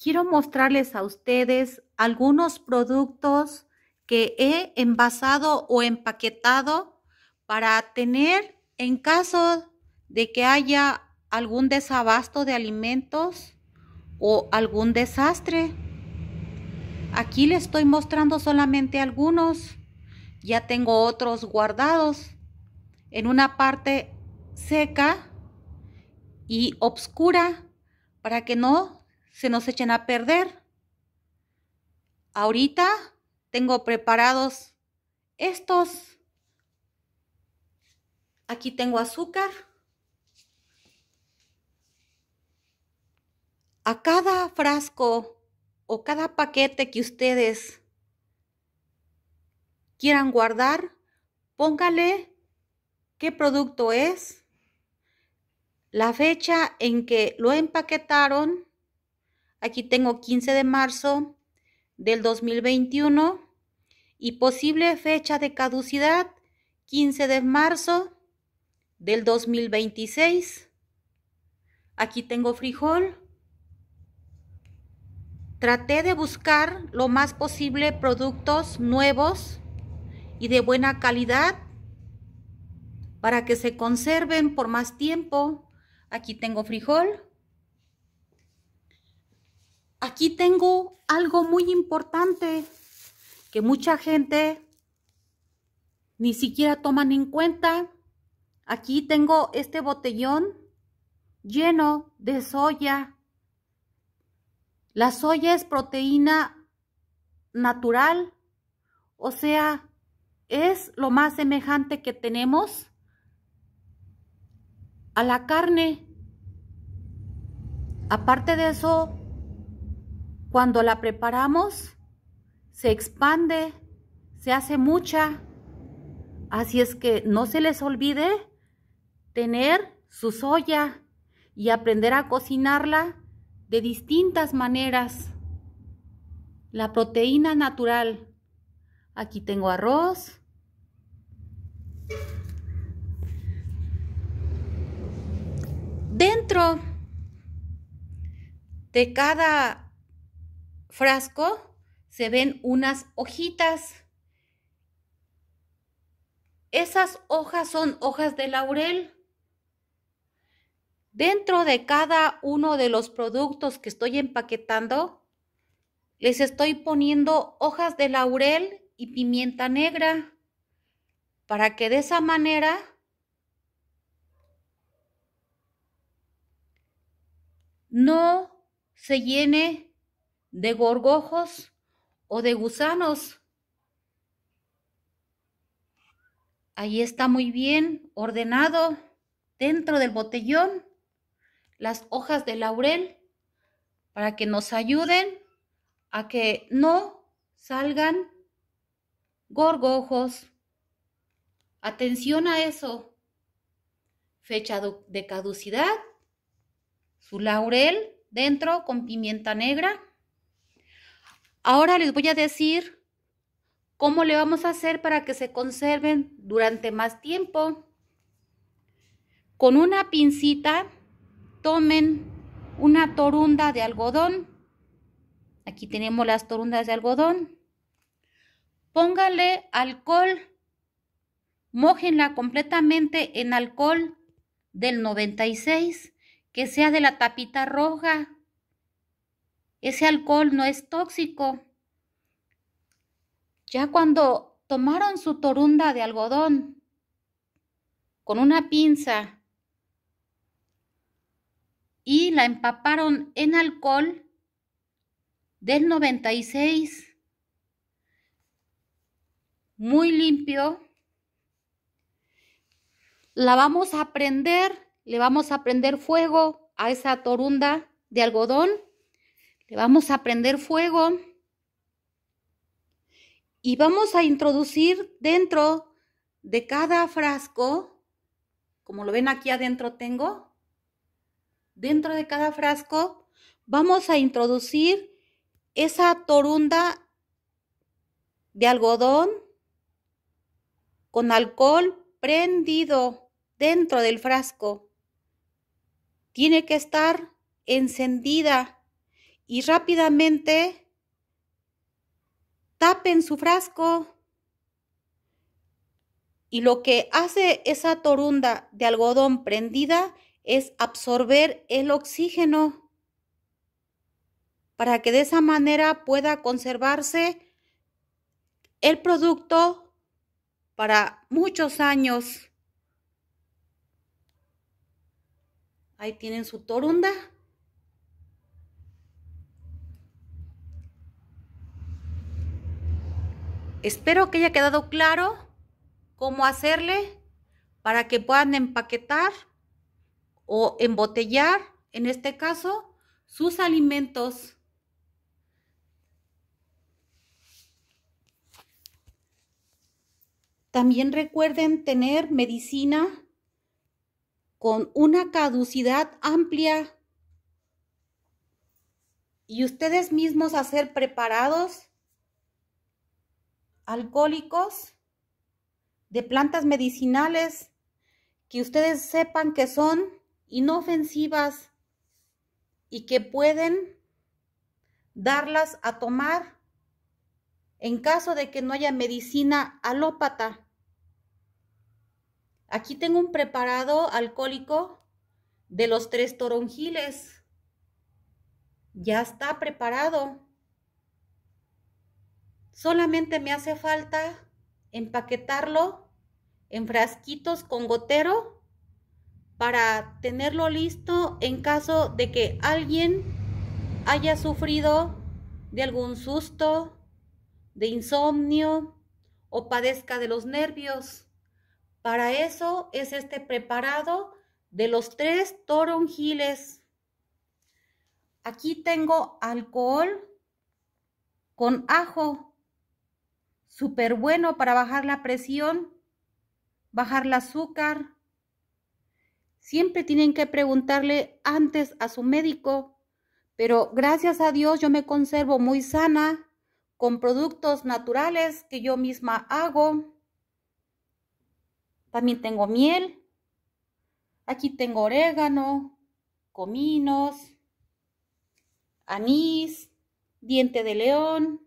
quiero mostrarles a ustedes algunos productos que he envasado o empaquetado para tener en caso de que haya algún desabasto de alimentos o algún desastre. Aquí les estoy mostrando solamente algunos. Ya tengo otros guardados en una parte seca y oscura para que no se nos echen a perder. Ahorita tengo preparados estos. Aquí tengo azúcar. A cada frasco o cada paquete que ustedes quieran guardar, póngale qué producto es, la fecha en que lo empaquetaron Aquí tengo 15 de marzo del 2021 y posible fecha de caducidad 15 de marzo del 2026. Aquí tengo frijol. Traté de buscar lo más posible productos nuevos y de buena calidad para que se conserven por más tiempo. Aquí tengo frijol aquí tengo algo muy importante que mucha gente ni siquiera toman en cuenta. Aquí tengo este botellón lleno de soya. La soya es proteína natural, o sea, es lo más semejante que tenemos a la carne. Aparte de eso, cuando la preparamos, se expande, se hace mucha. Así es que no se les olvide tener su soya y aprender a cocinarla de distintas maneras. La proteína natural. Aquí tengo arroz. Dentro de cada frasco se ven unas hojitas. Esas hojas son hojas de laurel. Dentro de cada uno de los productos que estoy empaquetando, les estoy poniendo hojas de laurel y pimienta negra para que de esa manera no se llene de gorgojos o de gusanos. Ahí está muy bien ordenado dentro del botellón las hojas de laurel para que nos ayuden a que no salgan gorgojos. Atención a eso. Fecha de caducidad. Su laurel dentro con pimienta negra. Ahora les voy a decir cómo le vamos a hacer para que se conserven durante más tiempo. Con una pincita tomen una torunda de algodón. Aquí tenemos las torundas de algodón. Póngale alcohol. Mójenla completamente en alcohol del 96, que sea de la tapita roja ese alcohol no es tóxico. Ya cuando tomaron su torunda de algodón con una pinza y la empaparon en alcohol del 96, muy limpio, la vamos a prender, le vamos a prender fuego a esa torunda de algodón le vamos a prender fuego y vamos a introducir dentro de cada frasco, como lo ven aquí adentro tengo, dentro de cada frasco vamos a introducir esa torunda de algodón con alcohol prendido dentro del frasco. Tiene que estar encendida y rápidamente tapen su frasco. Y lo que hace esa torunda de algodón prendida es absorber el oxígeno para que de esa manera pueda conservarse el producto para muchos años. Ahí tienen su torunda. Espero que haya quedado claro cómo hacerle para que puedan empaquetar o embotellar, en este caso, sus alimentos. También recuerden tener medicina con una caducidad amplia y ustedes mismos hacer preparados alcohólicos, de plantas medicinales, que ustedes sepan que son inofensivas y que pueden darlas a tomar en caso de que no haya medicina alópata. Aquí tengo un preparado alcohólico de los tres toronjiles. Ya está preparado. Solamente me hace falta empaquetarlo en frasquitos con gotero para tenerlo listo en caso de que alguien haya sufrido de algún susto, de insomnio o padezca de los nervios. Para eso es este preparado de los tres toronjiles. Aquí tengo alcohol con ajo súper bueno para bajar la presión, bajar el azúcar. Siempre tienen que preguntarle antes a su médico, pero gracias a Dios yo me conservo muy sana con productos naturales que yo misma hago. También tengo miel. Aquí tengo orégano, cominos, anís, diente de león,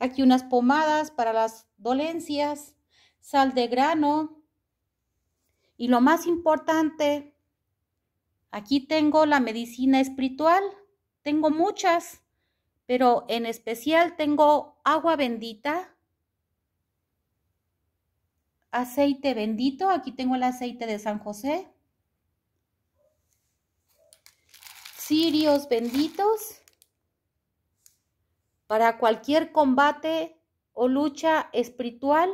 Aquí unas pomadas para las dolencias, sal de grano. Y lo más importante, aquí tengo la medicina espiritual. Tengo muchas, pero en especial tengo agua bendita, aceite bendito. Aquí tengo el aceite de San José. Cirios benditos para cualquier combate o lucha espiritual.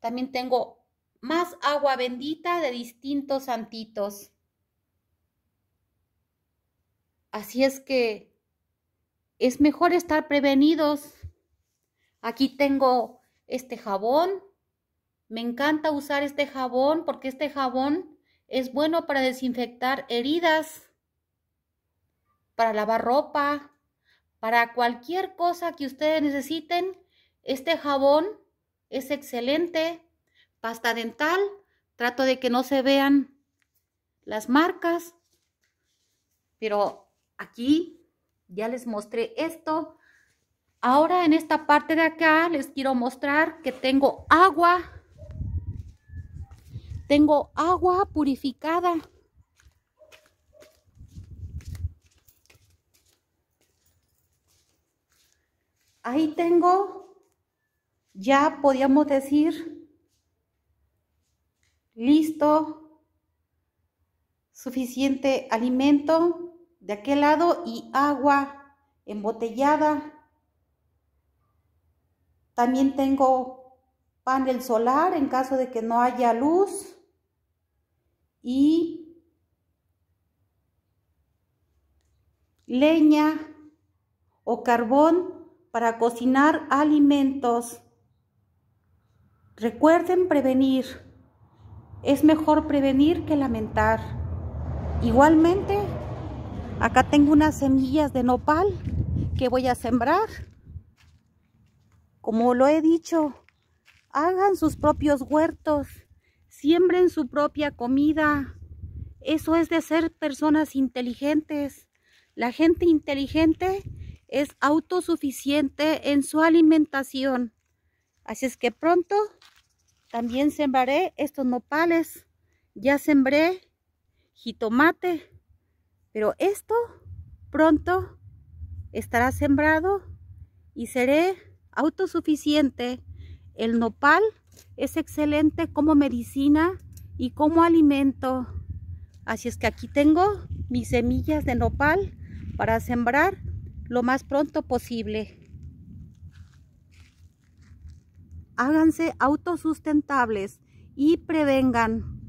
También tengo más agua bendita de distintos santitos. Así es que es mejor estar prevenidos. Aquí tengo este jabón. Me encanta usar este jabón porque este jabón es bueno para desinfectar heridas, para lavar ropa, para cualquier cosa que ustedes necesiten, este jabón es excelente. Pasta dental, trato de que no se vean las marcas. Pero aquí ya les mostré esto. Ahora en esta parte de acá les quiero mostrar que tengo agua. Tengo agua purificada. ahí tengo, ya podríamos decir, listo, suficiente alimento de aquel lado y agua embotellada. También tengo panel solar en caso de que no haya luz y leña o carbón para cocinar alimentos. Recuerden prevenir. Es mejor prevenir que lamentar. Igualmente, acá tengo unas semillas de nopal que voy a sembrar. Como lo he dicho, hagan sus propios huertos, siembren su propia comida. Eso es de ser personas inteligentes. La gente inteligente es autosuficiente en su alimentación. Así es que pronto también sembraré estos nopales. Ya sembré jitomate, pero esto pronto estará sembrado y seré autosuficiente. El nopal es excelente como medicina y como alimento. Así es que aquí tengo mis semillas de nopal para sembrar lo más pronto posible. Háganse autosustentables y prevengan